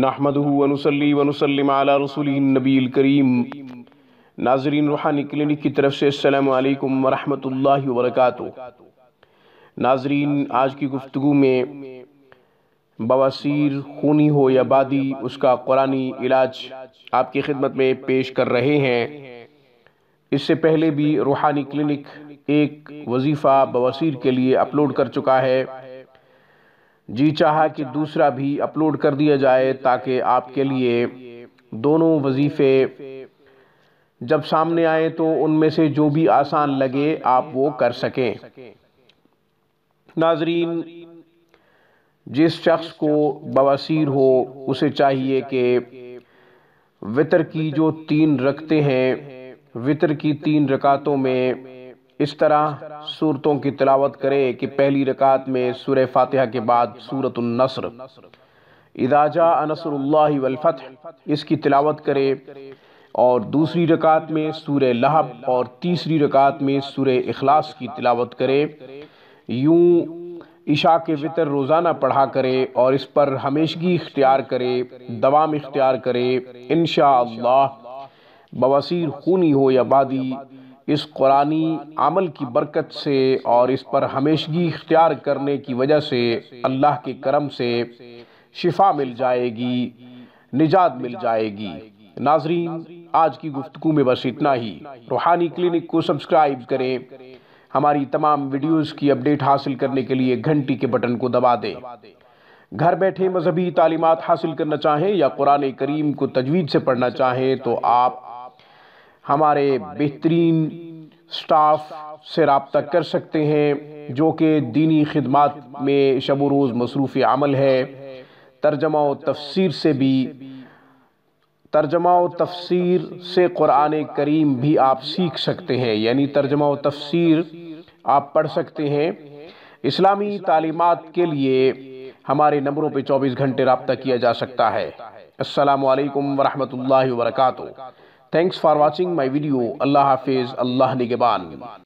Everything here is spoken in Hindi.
नाहमदनसली वनसलम आला रसूल नबील करीम नाजरीन रूहानी क्लिनिक की तरफ से अल्लाम वरहमल वर्क नाजरीन आज की गुफ्तु में बवासीर खूनी हो या बादी उसका कुरानी इलाज आपकी खिदमत में पेश कर रहे हैं इससे पहले भी रूहानी क्लिनिक एक वजीफ़ा बवासीर के लिए अपलोड कर चुका है जी चाहा कि दूसरा भी अपलोड कर दिया जाए ताकि आपके लिए दोनों वजीफ़े जब सामने आए तो उनमें से जो भी आसान लगे आप वो कर सकें नाजरीन जिस शख्स को बवासीर हो उसे चाहिए कि वितर की जो तीन रखते हैं वितर की तीन रकातों में इस तरह सूरतों की तिलावत करें कि पहली रकात में सूर फातिहा के बाद सूरत नसर इदाजा अनसर इसकी तिलावत करें और दूसरी रकात में सूर लहब और तीसरी रकात में सूर अखलास की तिलावत करें यूँ ईशा के वितर रोज़ाना पढ़ा करे और इस पर हमेशगी इख्तियार करे दवाम इख्तियार करे इन बवासिर खूनी हो या बादी इस कुरानी अमल की बरकत से और इस पर हमेशगी इख्तियार करने की वजह से अल्लाह के करम से शिफा मिल जाएगी निजात मिल जाएगी नाजरीन आज की गुफ्तु में बस इतना ही रूहानी क्लिनिक को सब्सक्राइब करें हमारी तमाम वीडियोस की अपडेट हासिल करने के लिए घंटी के बटन को दबा दें घर बैठे मजहबी तालीमत हासिल करना चाहें या कुरान करीम को तजवीज़ से पढ़ना चाहें तो आप हमारे बेहतरीन स्टाफ से रबता कर सकते हैं जो कि दीनी खदमात में शब रोज़ मसरूफ़ अमल है तर्जमा व तफसर से भी तर्जमा व तफसर से क़ुरान करीम भी आप सीख सकते हैं यानी तर्जमा व तफसर आप पढ़ सकते हैं इस्लामी तालीमत के लिए हमारे नंबरों पर चौबीस घंटे रबता किया जा सकता है असलकम वरहमल वर्का thanks for watching my video अल्लाह हाफिज़ अल्लाह निगेबान